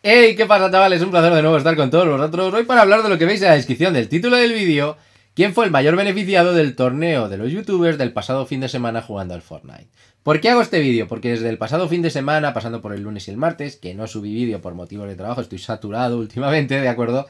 Hey, ¿qué pasa chavales? Un placer de nuevo estar con todos vosotros hoy para hablar de lo que veis en la descripción del título del vídeo, quién fue el mayor beneficiado del torneo de los youtubers del pasado fin de semana jugando al Fortnite. ¿Por qué hago este vídeo? Porque desde el pasado fin de semana, pasando por el lunes y el martes, que no subí vídeo por motivos de trabajo, estoy saturado últimamente, ¿de acuerdo?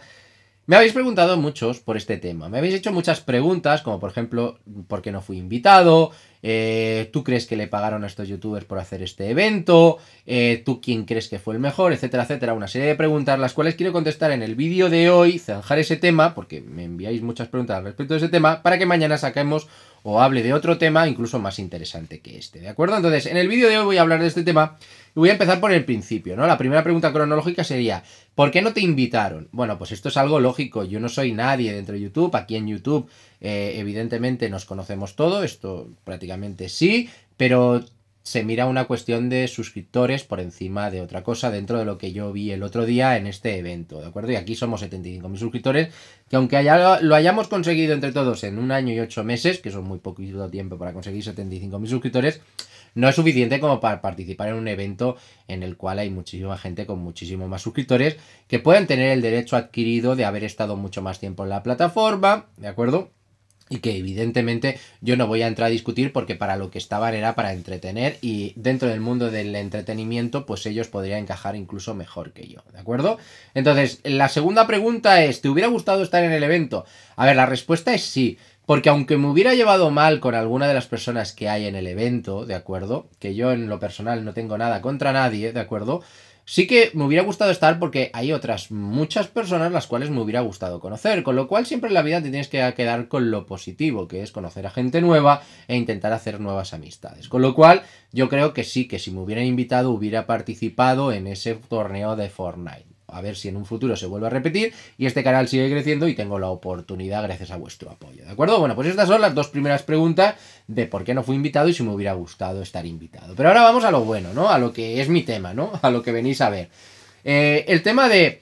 Me habéis preguntado muchos por este tema. Me habéis hecho muchas preguntas, como por ejemplo, ¿por qué no fui invitado? Eh, ¿Tú crees que le pagaron a estos youtubers por hacer este evento? Eh, ¿Tú quién crees que fue el mejor? Etcétera, etcétera. Una serie de preguntas, las cuales quiero contestar en el vídeo de hoy, zanjar ese tema, porque me enviáis muchas preguntas al respecto de ese tema, para que mañana saquemos o hable de otro tema incluso más interesante que este, ¿de acuerdo? Entonces, en el vídeo de hoy voy a hablar de este tema Voy a empezar por el principio, ¿no? La primera pregunta cronológica sería, ¿por qué no te invitaron? Bueno, pues esto es algo lógico, yo no soy nadie dentro de YouTube, aquí en YouTube eh, evidentemente nos conocemos todo, esto prácticamente sí, pero se mira una cuestión de suscriptores por encima de otra cosa dentro de lo que yo vi el otro día en este evento, ¿de acuerdo? Y aquí somos 75.000 suscriptores, que aunque lo hayamos conseguido entre todos en un año y ocho meses, que son muy poquito tiempo para conseguir 75.000 suscriptores, no es suficiente como para participar en un evento en el cual hay muchísima gente con muchísimos más suscriptores que puedan tener el derecho adquirido de haber estado mucho más tiempo en la plataforma, ¿de acuerdo? y que evidentemente yo no voy a entrar a discutir porque para lo que estaban era para entretener y dentro del mundo del entretenimiento pues ellos podrían encajar incluso mejor que yo, ¿de acuerdo? Entonces, la segunda pregunta es, ¿te hubiera gustado estar en el evento? A ver, la respuesta es sí. Porque aunque me hubiera llevado mal con alguna de las personas que hay en el evento, ¿de acuerdo? Que yo en lo personal no tengo nada contra nadie, ¿de acuerdo? Sí que me hubiera gustado estar porque hay otras muchas personas las cuales me hubiera gustado conocer, con lo cual siempre en la vida te tienes que quedar con lo positivo, que es conocer a gente nueva e intentar hacer nuevas amistades. Con lo cual yo creo que sí, que si me hubieran invitado hubiera participado en ese torneo de Fortnite a ver si en un futuro se vuelve a repetir y este canal sigue creciendo y tengo la oportunidad gracias a vuestro apoyo, ¿de acuerdo? Bueno, pues estas son las dos primeras preguntas de por qué no fui invitado y si me hubiera gustado estar invitado. Pero ahora vamos a lo bueno, ¿no? A lo que es mi tema, ¿no? A lo que venís a ver. Eh, el tema de...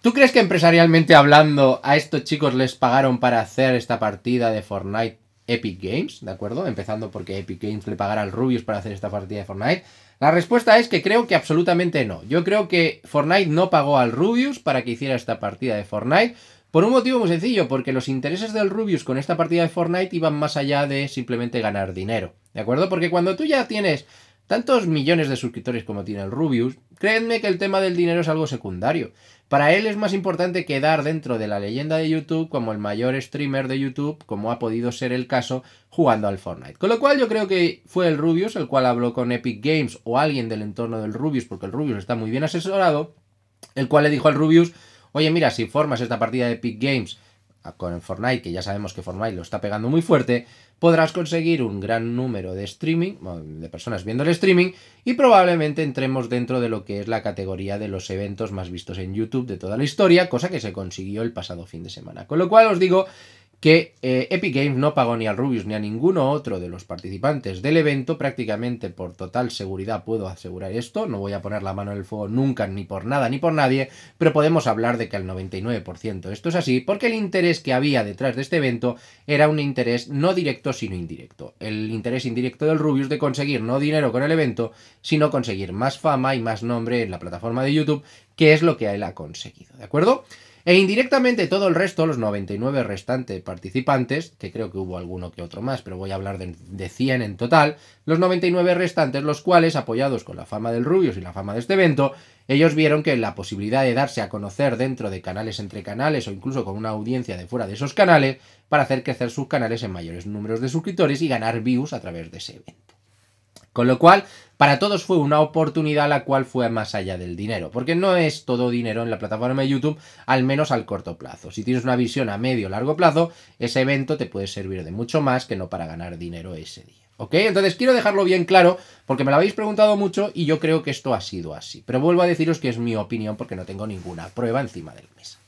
¿Tú crees que empresarialmente hablando a estos chicos les pagaron para hacer esta partida de Fortnite Epic Games? ¿De acuerdo? Empezando porque Epic Games le pagara al Rubius para hacer esta partida de Fortnite. La respuesta es que creo que absolutamente no. Yo creo que Fortnite no pagó al Rubius para que hiciera esta partida de Fortnite. Por un motivo muy sencillo, porque los intereses del Rubius con esta partida de Fortnite iban más allá de simplemente ganar dinero. ¿De acuerdo? Porque cuando tú ya tienes tantos millones de suscriptores como tiene el Rubius, créanme que el tema del dinero es algo secundario. Para él es más importante quedar dentro de la leyenda de YouTube como el mayor streamer de YouTube, como ha podido ser el caso jugando al Fortnite. Con lo cual yo creo que fue el Rubius el cual habló con Epic Games o alguien del entorno del Rubius, porque el Rubius está muy bien asesorado, el cual le dijo al Rubius, oye mira, si formas esta partida de Epic Games con Fortnite, que ya sabemos que Fortnite lo está pegando muy fuerte, podrás conseguir un gran número de streaming, de personas viendo el streaming, y probablemente entremos dentro de lo que es la categoría de los eventos más vistos en YouTube de toda la historia, cosa que se consiguió el pasado fin de semana. Con lo cual os digo que eh, Epic Games no pagó ni al Rubius ni a ninguno otro de los participantes del evento, prácticamente por total seguridad puedo asegurar esto, no voy a poner la mano en el fuego nunca ni por nada ni por nadie, pero podemos hablar de que al 99% esto es así, porque el interés que había detrás de este evento era un interés no directo sino indirecto, el interés indirecto del Rubius de conseguir no dinero con el evento, sino conseguir más fama y más nombre en la plataforma de YouTube, que es lo que él ha conseguido, ¿de acuerdo? E indirectamente todo el resto, los 99 restantes participantes, que creo que hubo alguno que otro más, pero voy a hablar de, 100 en total, los 99 restantes, los cuales, apoyados con la fama del Rubius y la fama de este evento, ellos vieron que la posibilidad de darse a conocer dentro de canales entre canales o incluso con una audiencia de fuera de esos canales, para hacer crecer sus canales en mayores números de suscriptores y ganar views a través de ese evento. Con lo cual, para todos fue una oportunidad la cual fue más allá del dinero, porque no es todo dinero en la plataforma de YouTube, al menos al corto plazo. Si tienes una visión a medio o largo plazo, ese evento te puede servir de mucho más que no para ganar dinero ese día. ¿Ok? Entonces quiero dejarlo bien claro porque me lo habéis preguntado mucho y yo creo que esto ha sido así. Pero vuelvo a deciros que es mi opinión porque no tengo ninguna prueba encima de la mesa.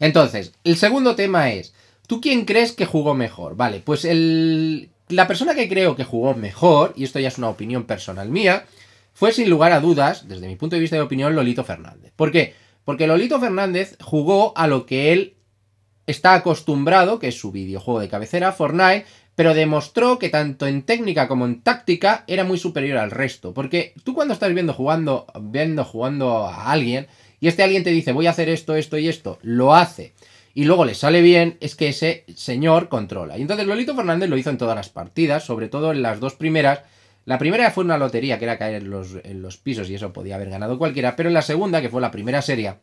Entonces, el segundo tema es, ¿tú quién crees que jugó mejor? Vale, pues el la persona que creo que jugó mejor, y esto ya es una opinión personal mía, fue sin lugar a dudas, desde mi punto de vista de opinión, Lolito Fernández. ¿Por qué? Porque Lolito Fernández jugó a lo que él está acostumbrado, que es su videojuego de cabecera, Fortnite, pero demostró que tanto en técnica como en táctica era muy superior al resto. Porque tú cuando estás viendo jugando, viendo jugando a alguien, y este alguien te dice voy a hacer esto, esto y esto, lo hace y luego le sale bien, es que ese señor controla. Y entonces Lolito Fernández lo hizo en todas las partidas, sobre todo en las dos primeras. La primera fue una lotería, que era caer en los, en los pisos y eso podía haber ganado cualquiera, pero en la segunda, que fue la primera serie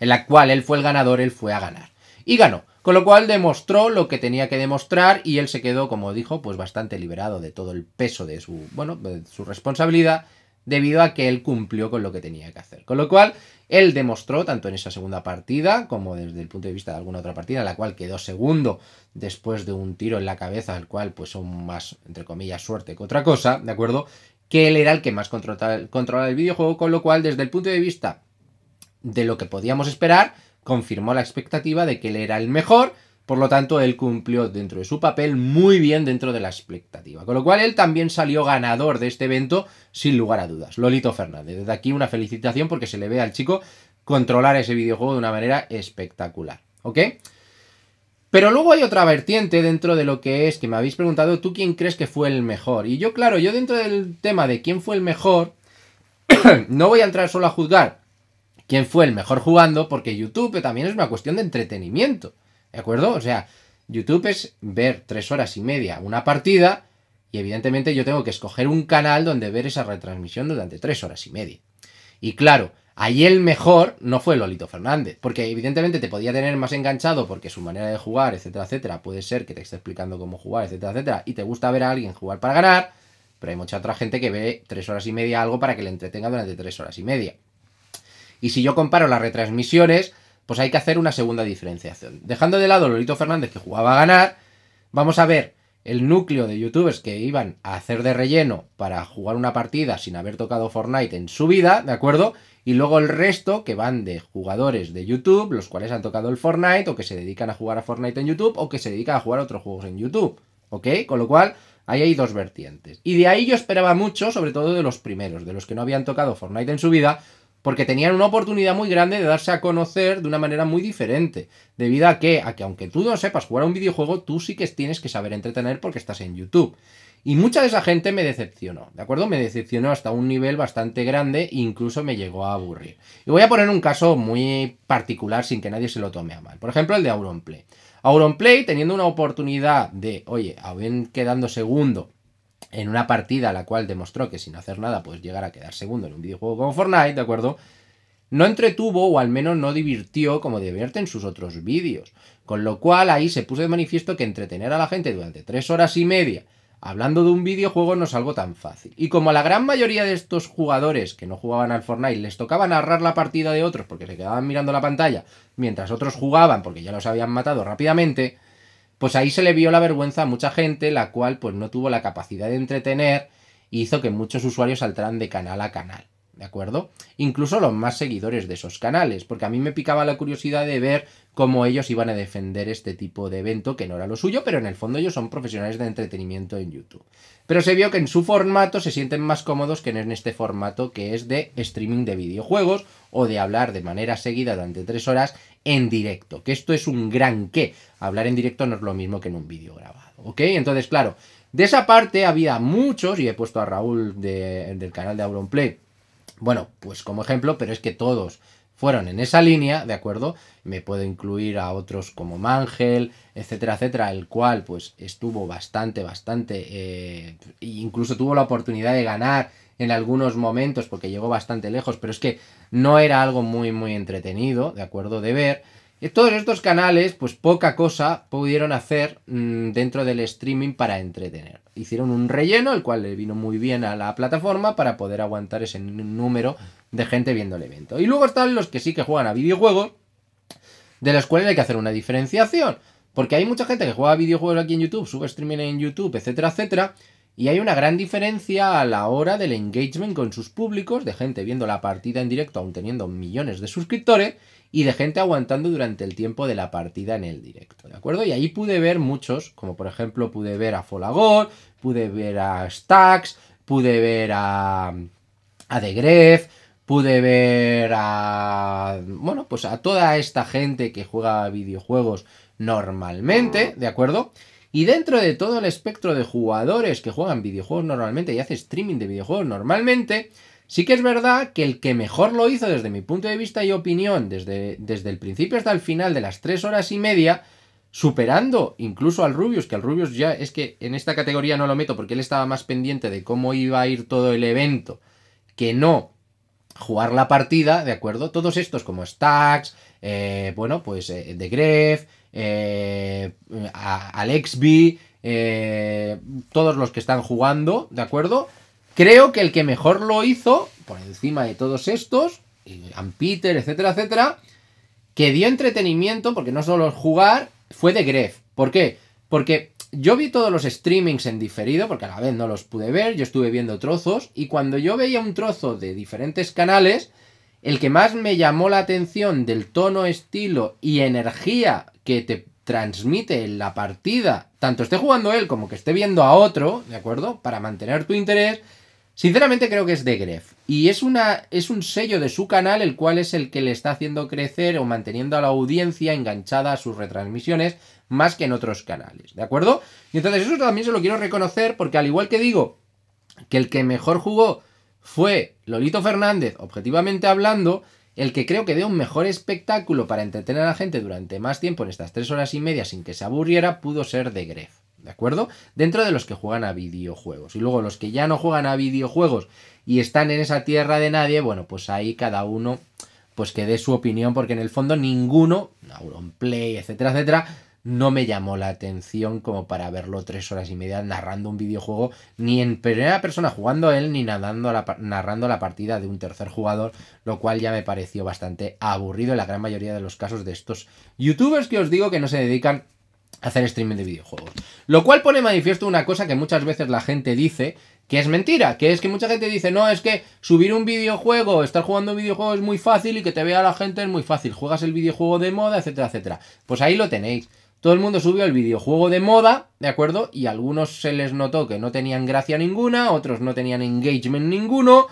en la cual él fue el ganador, él fue a ganar. Y ganó. Con lo cual demostró lo que tenía que demostrar y él se quedó, como dijo, pues bastante liberado de todo el peso de su, bueno, de su responsabilidad debido a que él cumplió con lo que tenía que hacer. Con lo cual, él demostró, tanto en esa segunda partida como desde el punto de vista de alguna otra partida, la cual quedó segundo después de un tiro en la cabeza, al cual pues son más, entre comillas, suerte que otra cosa, ¿de acuerdo? Que él era el que más controlaba el videojuego, con lo cual, desde el punto de vista de lo que podíamos esperar, confirmó la expectativa de que él era el mejor por lo tanto, él cumplió dentro de su papel muy bien dentro de la expectativa. Con lo cual, él también salió ganador de este evento, sin lugar a dudas. Lolito Fernández. Desde aquí una felicitación porque se le ve al chico controlar ese videojuego de una manera espectacular. ¿Ok? Pero luego hay otra vertiente dentro de lo que es, que me habéis preguntado, ¿tú quién crees que fue el mejor? Y yo, claro, yo dentro del tema de quién fue el mejor, no voy a entrar solo a juzgar quién fue el mejor jugando, porque YouTube también es una cuestión de entretenimiento. ¿De acuerdo? O sea, YouTube es ver tres horas y media una partida y evidentemente yo tengo que escoger un canal donde ver esa retransmisión durante tres horas y media. Y claro, ahí el mejor no fue Lolito Fernández, porque evidentemente te podía tener más enganchado porque su manera de jugar, etcétera, etcétera, puede ser que te esté explicando cómo jugar, etcétera, etcétera, y te gusta ver a alguien jugar para ganar, pero hay mucha otra gente que ve tres horas y media algo para que le entretenga durante tres horas y media. Y si yo comparo las retransmisiones, pues hay que hacer una segunda diferenciación. Dejando de lado Lolito Fernández que jugaba a ganar, vamos a ver el núcleo de youtubers que iban a hacer de relleno para jugar una partida sin haber tocado Fortnite en su vida, ¿de acuerdo? Y luego el resto que van de jugadores de YouTube, los cuales han tocado el Fortnite o que se dedican a jugar a Fortnite en YouTube o que se dedican a jugar a otros juegos en YouTube, ¿ok? Con lo cual, ahí hay dos vertientes. Y de ahí yo esperaba mucho, sobre todo de los primeros, de los que no habían tocado Fortnite en su vida, porque tenían una oportunidad muy grande de darse a conocer de una manera muy diferente, debido a que, aunque tú no sepas jugar a un videojuego, tú sí que tienes que saber entretener porque estás en YouTube. Y mucha de esa gente me decepcionó, ¿de acuerdo? Me decepcionó hasta un nivel bastante grande e incluso me llegó a aburrir. Y voy a poner un caso muy particular sin que nadie se lo tome a mal. Por ejemplo, el de Auronplay. Auronplay, teniendo una oportunidad de, oye, aún quedando segundo en una partida la cual demostró que sin hacer nada puedes llegar a quedar segundo en un videojuego como Fortnite, ¿de acuerdo? No entretuvo o al menos no divirtió como divierte en sus otros vídeos. Con lo cual ahí se puso de manifiesto que entretener a la gente durante tres horas y media hablando de un videojuego no es algo tan fácil. Y como a la gran mayoría de estos jugadores que no jugaban al Fortnite les tocaba narrar la partida de otros porque se quedaban mirando la pantalla mientras otros jugaban porque ya los habían matado rápidamente, pues ahí se le vio la vergüenza a mucha gente, la cual pues no tuvo la capacidad de entretener hizo que muchos usuarios saltaran de canal a canal. ¿De acuerdo? Incluso los más seguidores de esos canales, porque a mí me picaba la curiosidad de ver cómo ellos iban a defender este tipo de evento que no era lo suyo, pero en el fondo ellos son profesionales de entretenimiento en YouTube. Pero se vio que en su formato se sienten más cómodos que en este formato que es de streaming de videojuegos o de hablar de manera seguida durante tres horas en directo, que esto es un gran qué. Hablar en directo no es lo mismo que en un vídeo grabado, ¿ok? Entonces, claro, de esa parte había muchos, y he puesto a Raúl del canal de Play bueno, pues como ejemplo, pero es que todos fueron en esa línea, ¿de acuerdo? Me puedo incluir a otros como Mangel, etcétera, etcétera, el cual pues estuvo bastante, bastante, eh, incluso tuvo la oportunidad de ganar en algunos momentos porque llegó bastante lejos, pero es que no era algo muy, muy entretenido, de acuerdo, de ver. Y todos estos canales, pues poca cosa pudieron hacer mm, dentro del streaming para entretener. Hicieron un relleno, el cual le vino muy bien a la plataforma para poder aguantar ese número de gente viendo el evento. Y luego están los que sí que juegan a videojuegos, de los cuales hay que hacer una diferenciación. Porque hay mucha gente que juega videojuegos aquí en YouTube, sube streaming en YouTube, etcétera, etcétera, y hay una gran diferencia a la hora del engagement con sus públicos, de gente viendo la partida en directo aún teniendo millones de suscriptores, y de gente aguantando durante el tiempo de la partida en el directo, ¿de acuerdo? Y ahí pude ver muchos, como por ejemplo pude ver a Folagor, pude ver a Stax, pude ver a, a Gref, pude ver a... bueno, pues a toda esta gente que juega videojuegos normalmente, ¿de acuerdo? Y dentro de todo el espectro de jugadores que juegan videojuegos normalmente y hace streaming de videojuegos normalmente, sí que es verdad que el que mejor lo hizo desde mi punto de vista y opinión, desde, desde el principio hasta el final de las tres horas y media, superando incluso al Rubius, que al Rubius ya es que en esta categoría no lo meto porque él estaba más pendiente de cómo iba a ir todo el evento, que no jugar la partida, ¿de acuerdo? Todos estos como Stacks, eh, bueno, pues eh, The Gref, eh, Alexby, eh, todos los que están jugando, ¿de acuerdo? Creo que el que mejor lo hizo, por encima de todos estos, Peter, etcétera, etcétera, que dio entretenimiento, porque no solo jugar, fue de Gref. ¿Por qué? Porque yo vi todos los streamings en diferido, porque a la vez no los pude ver, yo estuve viendo trozos, y cuando yo veía un trozo de diferentes canales, el que más me llamó la atención del tono, estilo y energía que te transmite en la partida, tanto esté jugando él como que esté viendo a otro, ¿de acuerdo? Para mantener tu interés, sinceramente creo que es de Gref. Y es, una, es un sello de su canal, el cual es el que le está haciendo crecer o manteniendo a la audiencia enganchada a sus retransmisiones más que en otros canales, ¿de acuerdo? Y entonces eso también se lo quiero reconocer porque al igual que digo que el que mejor jugó fue Lolito Fernández, objetivamente hablando, el que creo que dio un mejor espectáculo para entretener a la gente durante más tiempo en estas tres horas y media sin que se aburriera pudo ser de Gref. ¿De acuerdo? Dentro de los que juegan a videojuegos. Y luego los que ya no juegan a videojuegos y están en esa tierra de nadie, bueno, pues ahí cada uno pues que dé su opinión, porque en el fondo ninguno, play, etcétera, etcétera, no me llamó la atención como para verlo tres horas y media narrando un videojuego, ni en primera persona jugando él, ni nadando la, narrando la partida de un tercer jugador, lo cual ya me pareció bastante aburrido en la gran mayoría de los casos de estos youtubers que os digo que no se dedican a hacer streaming de videojuegos. Lo cual pone manifiesto una cosa que muchas veces la gente dice, que es mentira, que es que mucha gente dice, no, es que subir un videojuego, estar jugando un videojuego es muy fácil y que te vea la gente es muy fácil, juegas el videojuego de moda, etcétera, etcétera. Pues ahí lo tenéis todo el mundo subió el videojuego de moda, ¿de acuerdo? Y a algunos se les notó que no tenían gracia ninguna, otros no tenían engagement ninguno,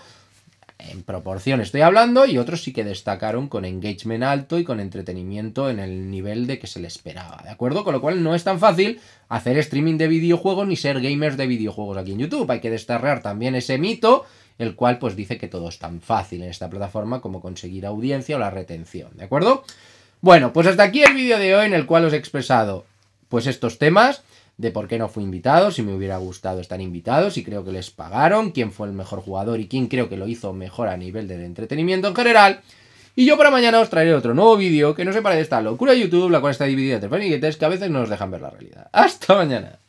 en proporción estoy hablando, y otros sí que destacaron con engagement alto y con entretenimiento en el nivel de que se le esperaba, ¿de acuerdo? Con lo cual no es tan fácil hacer streaming de videojuegos ni ser gamers de videojuegos aquí en YouTube. Hay que desterrar también ese mito, el cual pues dice que todo es tan fácil en esta plataforma como conseguir audiencia o la retención, ¿de acuerdo? Bueno, pues hasta aquí el vídeo de hoy en el cual os he expresado pues estos temas de por qué no fui invitado, si me hubiera gustado estar invitado, si creo que les pagaron, quién fue el mejor jugador y quién creo que lo hizo mejor a nivel del entretenimiento en general. Y yo para mañana os traeré otro nuevo vídeo que no se pare de esta locura de YouTube, la cual está dividida entre paniquetes que a veces no nos dejan ver la realidad. ¡Hasta mañana!